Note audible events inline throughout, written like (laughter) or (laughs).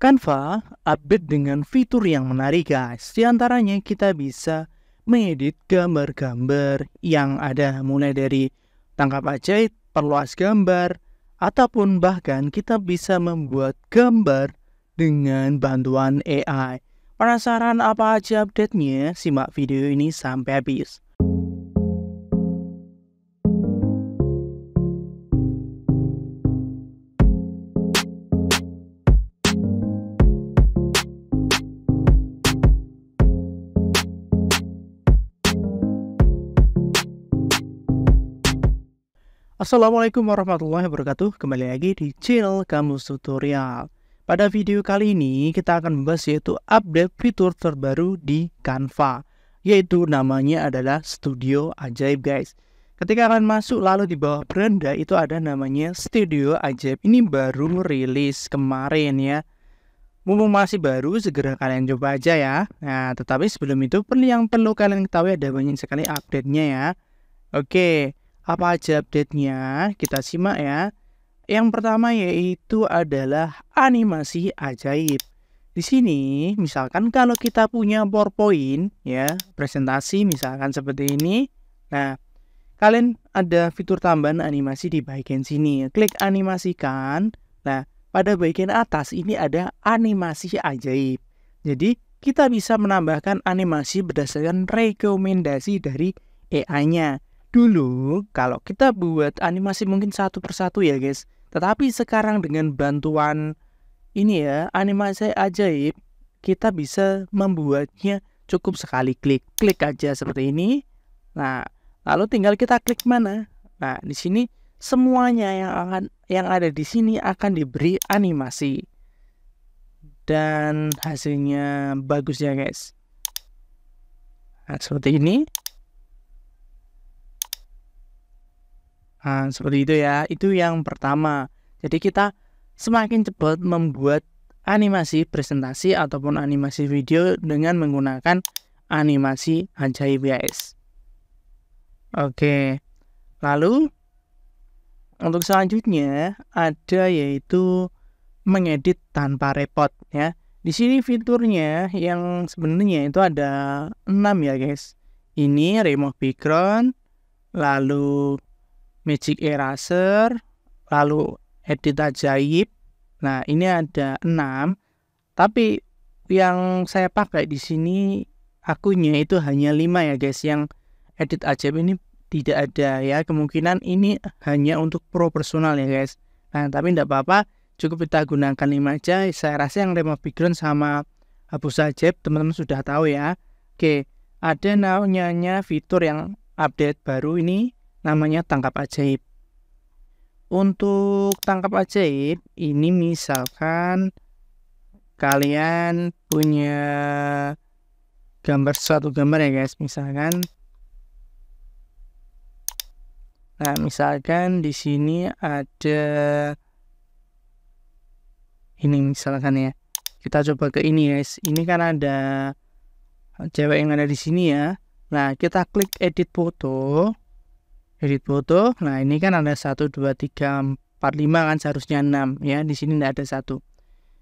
Canva update dengan fitur yang menarik guys. Di antaranya kita bisa mengedit gambar-gambar yang ada mulai dari tangkap ajaib, perluas gambar, ataupun bahkan kita bisa membuat gambar dengan bantuan AI. Penasaran apa aja update-nya? Simak video ini sampai habis. Assalamualaikum warahmatullahi wabarakatuh Kembali lagi di channel Kamus Tutorial Pada video kali ini kita akan membahas yaitu update fitur terbaru di Canva Yaitu namanya adalah Studio Ajaib guys Ketika akan masuk lalu di bawah beranda itu ada namanya Studio Ajaib Ini baru rilis kemarin ya Mumpung masih baru segera kalian coba aja ya Nah tetapi sebelum itu perlu yang perlu kalian ketahui ada banyak sekali update-nya ya Oke apa aja update-nya? Kita simak ya. Yang pertama yaitu adalah animasi ajaib. Di sini, misalkan kalau kita punya PowerPoint, ya, presentasi misalkan seperti ini. Nah, kalian ada fitur tambahan animasi di bagian sini. Klik animasikan. Nah, pada bagian atas ini ada animasi ajaib. Jadi, kita bisa menambahkan animasi berdasarkan rekomendasi dari AI-nya. Dulu kalau kita buat animasi mungkin satu persatu ya guys. Tetapi sekarang dengan bantuan ini ya animasi ajaib kita bisa membuatnya cukup sekali klik klik aja seperti ini. Nah lalu tinggal kita klik mana. Nah di sini semuanya yang akan yang ada di sini akan diberi animasi dan hasilnya bagus ya guys. Nah, seperti ini Nah, seperti itu ya. Itu yang pertama. Jadi kita semakin cepat membuat animasi presentasi ataupun animasi video dengan menggunakan animasi ajaib guys. Oke. Lalu untuk selanjutnya ada yaitu mengedit tanpa repot ya. Di sini fiturnya yang sebenarnya itu ada 6 ya guys. Ini remove background, lalu magic eraser, lalu edit ajaib. Nah, ini ada 6, tapi yang saya pakai di sini akunya itu hanya 5 ya guys. Yang edit ajaib ini tidak ada ya. Kemungkinan ini hanya untuk pro personal ya guys. Nah, tapi tidak apa-apa, cukup kita gunakan 5 aja. Saya rasa yang remove background sama hapus ajaib teman-teman sudah tahu ya. Oke, ada namanya fitur yang update baru ini namanya tangkap ajaib. Untuk tangkap ajaib ini misalkan kalian punya gambar suatu gambar ya guys, misalkan Nah, misalkan di sini ada ini misalkan ya. Kita coba ke ini guys. Ini kan ada cewek yang ada di sini ya. Nah, kita klik edit foto edit foto nah ini kan ada 1 2 3 4 5 kan seharusnya 6 ya di sini tidak ada satu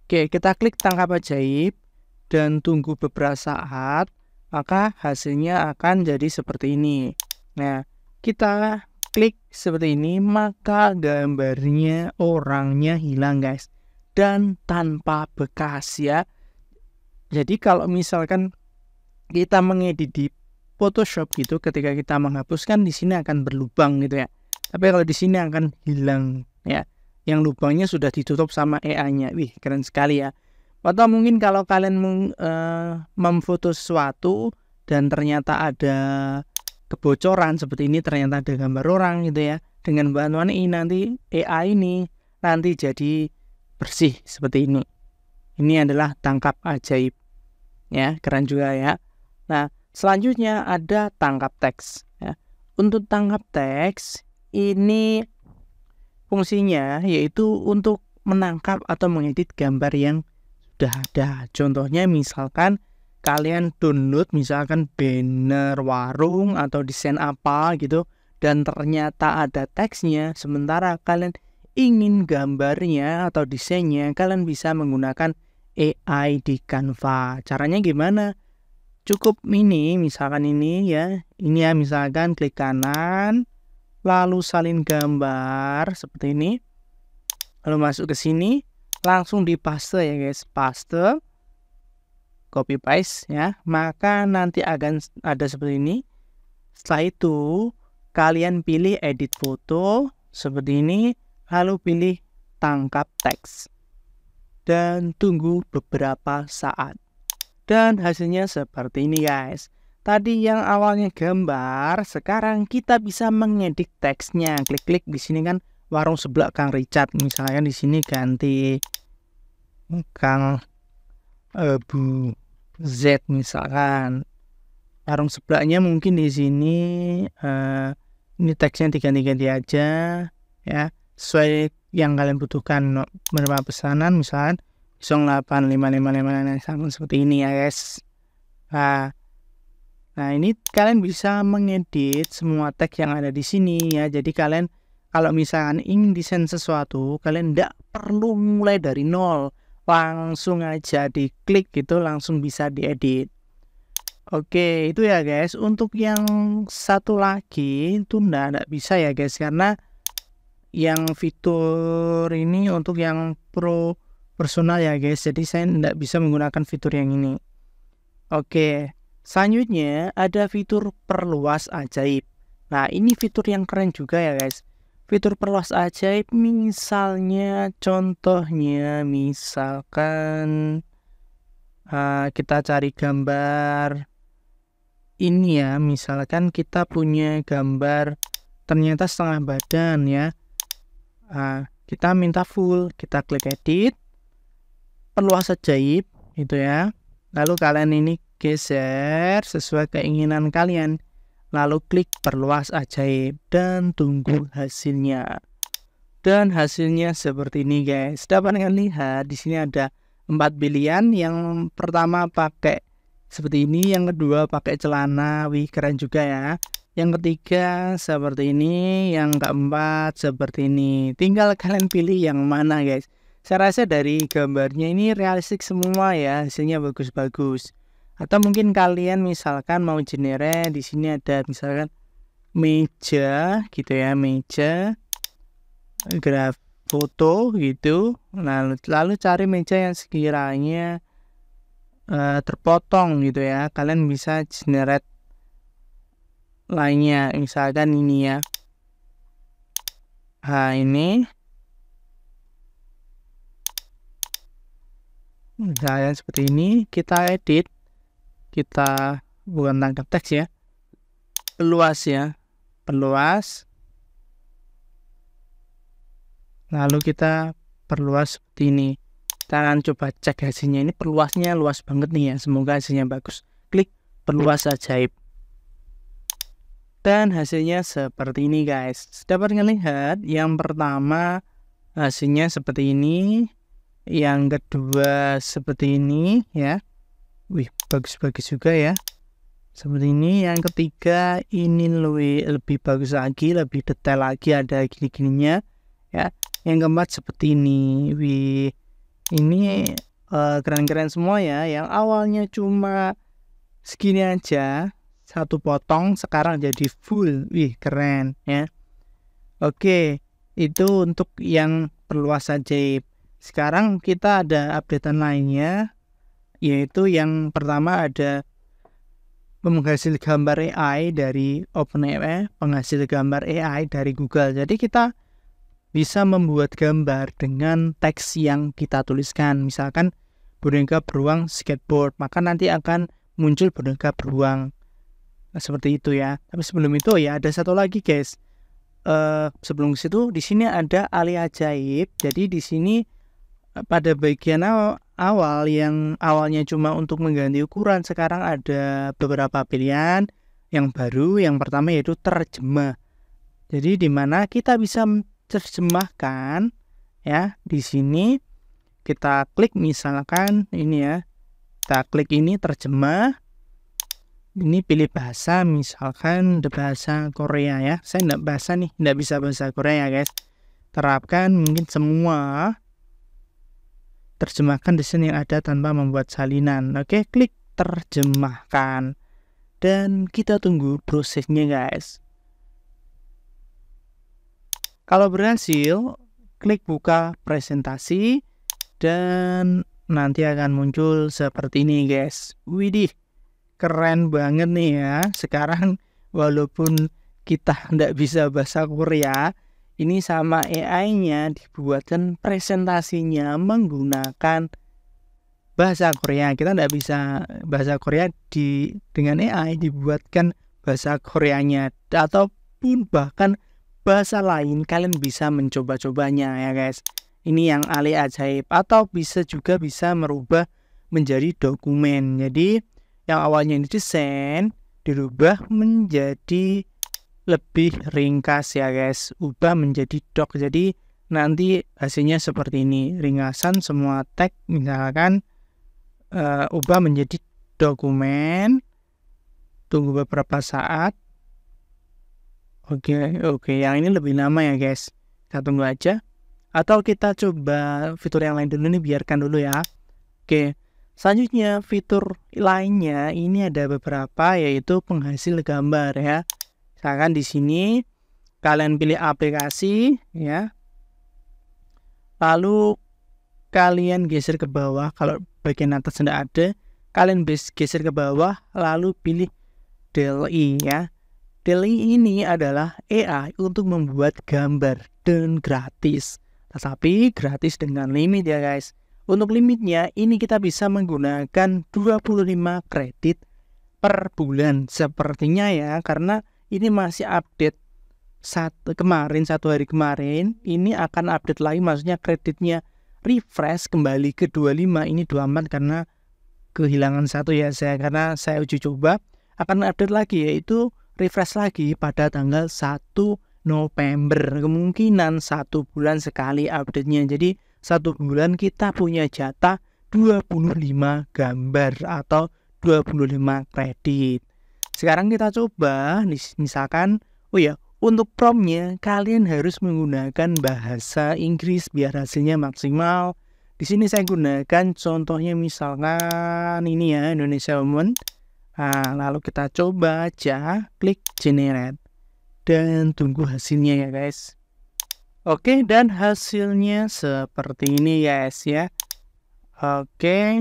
Oke kita klik tangkap ajaib dan tunggu beberapa saat maka hasilnya akan jadi seperti ini nah kita klik seperti ini maka gambarnya orangnya hilang guys dan tanpa bekas ya jadi kalau misalkan kita mengedit di Photoshop gitu ketika kita menghapuskan di sini akan berlubang gitu ya. Tapi kalau di sini akan hilang ya. Yang lubangnya sudah ditutup sama ai nya Wih, keren sekali ya. Atau mungkin kalau kalian uh, memfoto sesuatu dan ternyata ada kebocoran seperti ini, ternyata ada gambar orang gitu ya. Dengan bantuan ini nanti AI ini nanti jadi bersih seperti ini. Ini adalah tangkap ajaib. Ya, keren juga ya. Nah, Selanjutnya ada tangkap teks. Ya. Untuk tangkap teks ini fungsinya yaitu untuk menangkap atau mengedit gambar yang sudah ada. Contohnya misalkan kalian download misalkan banner warung atau desain apa gitu dan ternyata ada teksnya sementara kalian ingin gambarnya atau desainnya kalian bisa menggunakan AI di Canva. Caranya gimana? cukup mini misalkan ini ya ini ya misalkan klik kanan lalu salin gambar seperti ini lalu masuk ke sini langsung di paste ya guys paste copy paste ya maka nanti akan ada seperti ini setelah itu kalian pilih edit foto seperti ini lalu pilih tangkap teks dan tunggu beberapa saat dan hasilnya seperti ini guys. Tadi yang awalnya gambar, sekarang kita bisa mengedit teksnya. Klik-klik di sini kan warung sebelah Kang Richard. Misalnya di sini ganti Kang Abu eh, Z misalkan. Warung sebelahnya mungkin di sini uh, ini teksnya diganti-ganti aja ya sesuai yang kalian butuhkan menerima pesanan misalkan sama seperti ini ya guys nah, nah ini kalian bisa mengedit semua tag yang ada di sini ya jadi kalian kalau misalkan ingin desain sesuatu kalian tidak perlu mulai dari nol langsung aja di klik gitu langsung bisa diedit Oke itu ya guys untuk yang satu lagi itu ndak bisa ya guys karena yang fitur ini untuk yang pro personal ya guys jadi saya tidak bisa menggunakan fitur yang ini oke selanjutnya ada fitur perluas ajaib nah ini fitur yang keren juga ya guys fitur perluas ajaib misalnya contohnya misalkan uh, kita cari gambar ini ya misalkan kita punya gambar ternyata setengah badan ya uh, kita minta full kita klik edit perluas ajaib itu ya lalu kalian ini geser sesuai keinginan kalian lalu klik perluas ajaib dan tunggu hasilnya dan hasilnya seperti ini guys dapat kalian lihat di sini ada empat pilihan yang pertama pakai seperti ini yang kedua pakai celana wih keren juga ya yang ketiga seperti ini yang keempat seperti ini tinggal kalian pilih yang mana guys saya rasa dari gambarnya ini realistik semua ya, hasilnya bagus-bagus. Atau mungkin kalian misalkan mau genre di sini ada misalkan meja gitu ya, meja graf foto gitu. Nah, lalu lalu cari meja yang sekiranya uh, terpotong gitu ya. Kalian bisa generate lainnya misalkan ini ya. Nah, ini Nah, seperti ini kita edit, kita bukan tangkap teks ya, peluas ya, perluas. Lalu kita perluas seperti ini. Kita akan coba cek hasilnya. Ini perluasnya luas banget nih ya. Semoga hasilnya bagus. Klik perluas ajaib. Dan hasilnya seperti ini guys. Dapat pernah lihat yang pertama hasilnya seperti ini yang kedua seperti ini ya wih bagus-bagus juga ya seperti ini yang ketiga ini lebih lebih bagus lagi lebih detail lagi ada gini-gininya ya yang keempat seperti ini wih ini eh, keren-keren uh, semua ya yang awalnya cuma segini aja satu potong sekarang jadi full wih keren ya oke itu untuk yang perluas ajaib sekarang kita ada updatean lainnya yaitu yang pertama ada penghasil gambar AI dari OpenAI, penghasil gambar AI dari Google. Jadi kita bisa membuat gambar dengan teks yang kita tuliskan. Misalkan boneka beruang skateboard, maka nanti akan muncul boneka beruang. Nah, seperti itu ya. Tapi sebelum itu ya ada satu lagi guys. Uh, sebelum situ di sini ada alih Ajaib. Jadi di sini pada bagian awal, yang awalnya cuma untuk mengganti ukuran sekarang ada beberapa pilihan yang baru yang pertama yaitu terjemah jadi di mana kita bisa terjemahkan ya di sini kita klik misalkan ini ya kita klik ini terjemah ini pilih bahasa misalkan the bahasa Korea ya saya tidak bahasa nih tidak bisa bahasa Korea ya guys terapkan mungkin semua terjemahkan desain yang ada tanpa membuat salinan. Oke, klik terjemahkan. Dan kita tunggu prosesnya guys. Kalau berhasil, klik buka presentasi dan nanti akan muncul seperti ini guys. Widih, keren banget nih ya. Sekarang walaupun kita tidak (laughs) bisa bahasa Korea, ini sama AI-nya dibuatkan presentasinya menggunakan bahasa Korea. Kita tidak bisa bahasa Korea di dengan AI dibuatkan bahasa Koreanya ataupun bahkan bahasa lain kalian bisa mencoba-cobanya ya guys. Ini yang alih ajaib atau bisa juga bisa merubah menjadi dokumen. Jadi yang awalnya ini desain dirubah menjadi lebih ringkas ya guys ubah menjadi doc jadi nanti hasilnya seperti ini ringkasan semua tag misalkan uh, ubah menjadi dokumen tunggu beberapa saat oke okay, oke okay. yang ini lebih lama ya guys kita tunggu aja atau kita coba fitur yang lain dulu nih biarkan dulu ya oke okay. selanjutnya fitur lainnya ini ada beberapa yaitu penghasil gambar ya Misalkan di sini kalian pilih aplikasi ya. Lalu kalian geser ke bawah kalau bagian atas tidak ada, kalian geser ke bawah lalu pilih DALL-E ya. DALL-E ini adalah AI untuk membuat gambar dan gratis. Tetapi gratis dengan limit ya guys. Untuk limitnya ini kita bisa menggunakan 25 kredit per bulan sepertinya ya karena ini masih update satu kemarin satu hari kemarin ini akan update lagi maksudnya kreditnya refresh kembali ke 25 ini 24 karena kehilangan satu ya saya karena saya uji coba akan update lagi yaitu refresh lagi pada tanggal 1 November kemungkinan satu bulan sekali update-nya jadi satu bulan kita punya jatah 25 gambar atau 25 kredit sekarang kita coba misalkan, oh ya, untuk promptnya kalian harus menggunakan bahasa Inggris biar hasilnya maksimal. Di sini saya gunakan contohnya misalkan ini ya Indonesia moment. Nah, lalu kita coba aja klik generate dan tunggu hasilnya ya guys. Oke dan hasilnya seperti ini guys ya. Oke,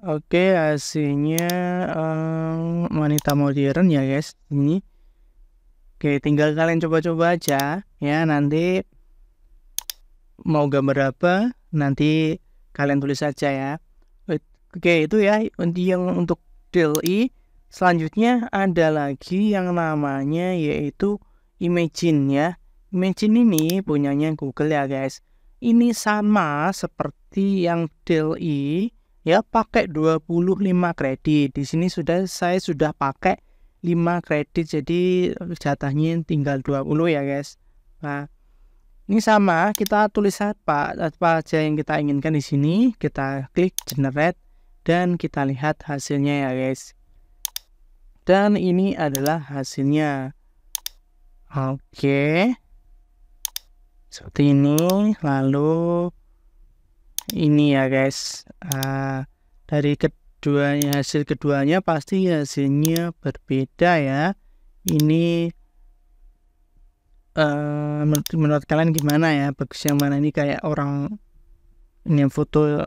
Oke, okay, aslinya um, eh, wanita modern ya guys, ini. Oke, tinggal kalian coba-coba aja ya nanti mau gambar apa nanti kalian tulis aja ya. Oke, itu ya Untuk yang untuk DLI. Selanjutnya ada lagi yang namanya yaitu Imagine ya. Imagine ini punyanya Google ya guys. Ini sama seperti yang DLI ya pakai 25 kredit. Di sini sudah saya sudah pakai 5 kredit jadi jatahnya tinggal 20 ya guys. Nah, ini sama kita tulis apa apa aja yang kita inginkan di sini, kita klik generate dan kita lihat hasilnya ya guys. Dan ini adalah hasilnya. Oke. Okay. Seperti ini, lalu ini ya guys uh, dari keduanya hasil keduanya pasti hasilnya berbeda ya ini uh, eh, menurut, menurut kalian gimana ya bagus yang mana ini kayak orang ini foto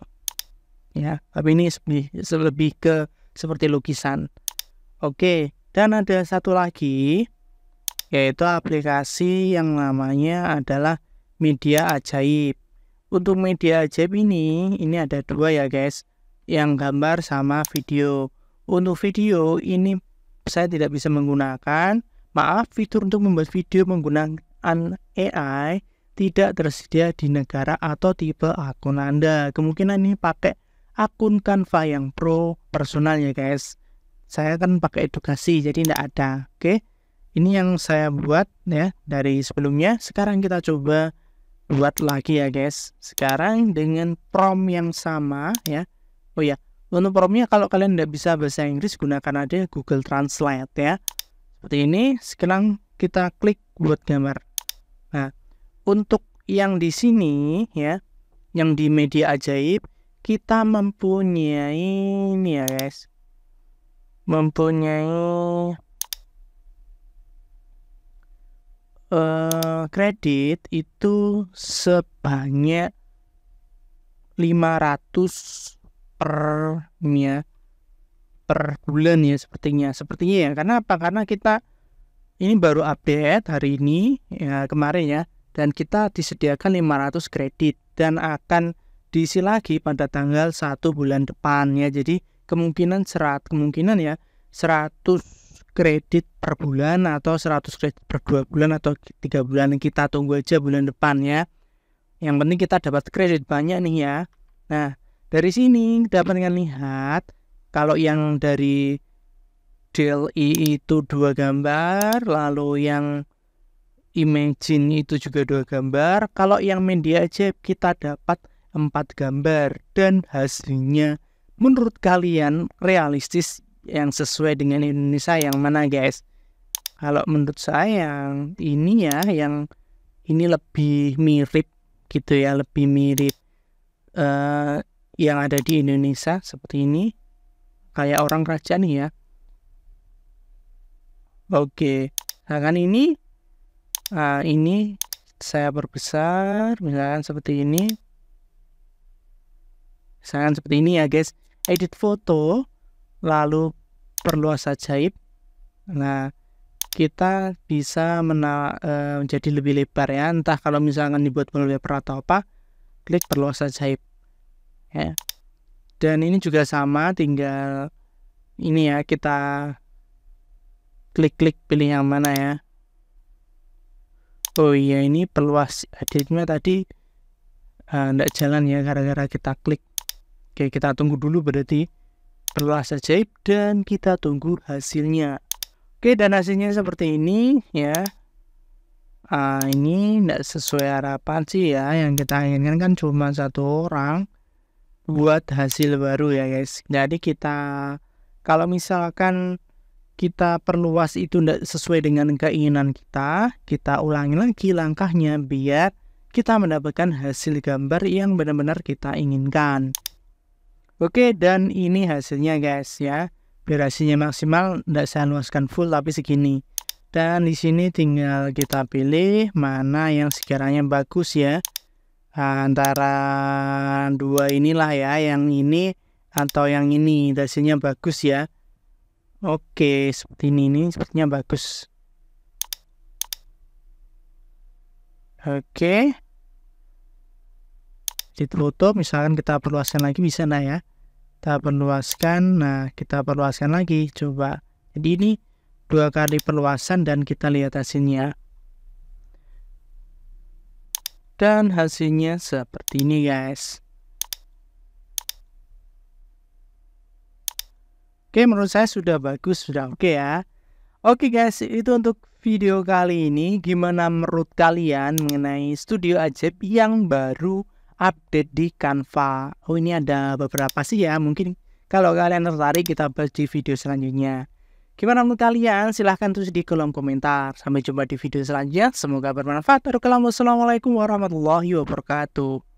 ya tapi ini lebih, lebih ke seperti lukisan oke dan ada satu lagi yaitu aplikasi yang namanya adalah media ajaib untuk media ajaib ini ini ada dua ya guys yang gambar sama video untuk video ini saya tidak bisa menggunakan maaf fitur untuk membuat video menggunakan AI tidak tersedia di negara atau tipe akun Anda kemungkinan ini pakai akun Canva yang pro personal ya guys saya kan pakai edukasi jadi tidak ada oke ini yang saya buat ya dari sebelumnya sekarang kita coba buat lagi ya guys sekarang dengan prom yang sama ya oh ya untuk promnya kalau kalian tidak bisa bahasa Inggris gunakan aja Google Translate ya seperti ini sekarang kita klik buat gambar nah untuk yang di sini ya yang di media ajaib kita mempunyai ini ya guys mempunyai Eh, kredit itu sebanyak 500 per ya, per bulan ya sepertinya sepertinya ya karena apa karena kita ini baru update hari ini ya kemarin ya dan kita disediakan 500 kredit dan akan diisi lagi pada tanggal satu bulan depan ya jadi kemungkinan serat kemungkinan ya 100 kredit per bulan atau 100 kredit per dua bulan atau tiga bulan kita tunggu aja bulan depan ya yang penting kita dapat kredit banyak nih ya nah dari sini dapat dengan lihat kalau yang dari DLI itu dua gambar lalu yang Imagine itu juga dua gambar kalau yang media aja kita dapat empat gambar dan hasilnya menurut kalian realistis yang sesuai dengan Indonesia yang mana guys kalau menurut saya yang ini ya yang ini lebih mirip gitu ya lebih mirip uh, yang ada di Indonesia seperti ini kayak orang kerajaan nih ya oke nah kan ini uh, ini saya perbesar misalkan seperti ini misalkan seperti ini ya guys edit foto lalu perluas ajaib. Nah, kita bisa mena, e, menjadi lebih lebar ya. Entah kalau misalkan dibuat melalui lebar atau apa, klik perluas ajaib. Ya. Dan ini juga sama, tinggal ini ya kita klik-klik pilih yang mana ya. Oh iya ini perluas editnya tadi tidak eh, uh, jalan ya gara-gara kita klik. Oke kita tunggu dulu berarti berlas ajaib dan kita tunggu hasilnya. Oke dan hasilnya seperti ini ya. Uh, ini tidak sesuai harapan sih ya. Yang kita inginkan kan cuma satu orang buat hasil baru ya guys. Jadi kita kalau misalkan kita perluas itu tidak sesuai dengan keinginan kita, kita ulangi lagi langkahnya biar kita mendapatkan hasil gambar yang benar-benar kita inginkan. Oke, dan ini hasilnya guys ya. Durasinya maksimal tidak saya luaskan full tapi segini. Dan di sini tinggal kita pilih mana yang sekiranya bagus ya. Antara dua inilah ya, yang ini atau yang ini hasilnya bagus ya. Oke, seperti ini ini sepertinya bagus. Oke. Ditutup misalkan kita perluaskan lagi bisa nah ya kita perluaskan nah kita perluaskan lagi coba jadi ini dua kali perluasan dan kita lihat hasilnya dan hasilnya seperti ini guys Oke menurut saya sudah bagus sudah oke ya Oke guys itu untuk video kali ini gimana menurut kalian mengenai studio ajaib yang baru update di Canva. Oh ini ada beberapa sih ya mungkin kalau kalian tertarik kita bahas di video selanjutnya. Gimana menurut kalian? Silahkan tulis di kolom komentar. Sampai jumpa di video selanjutnya. Semoga bermanfaat. Wassalamualaikum warahmatullahi wabarakatuh.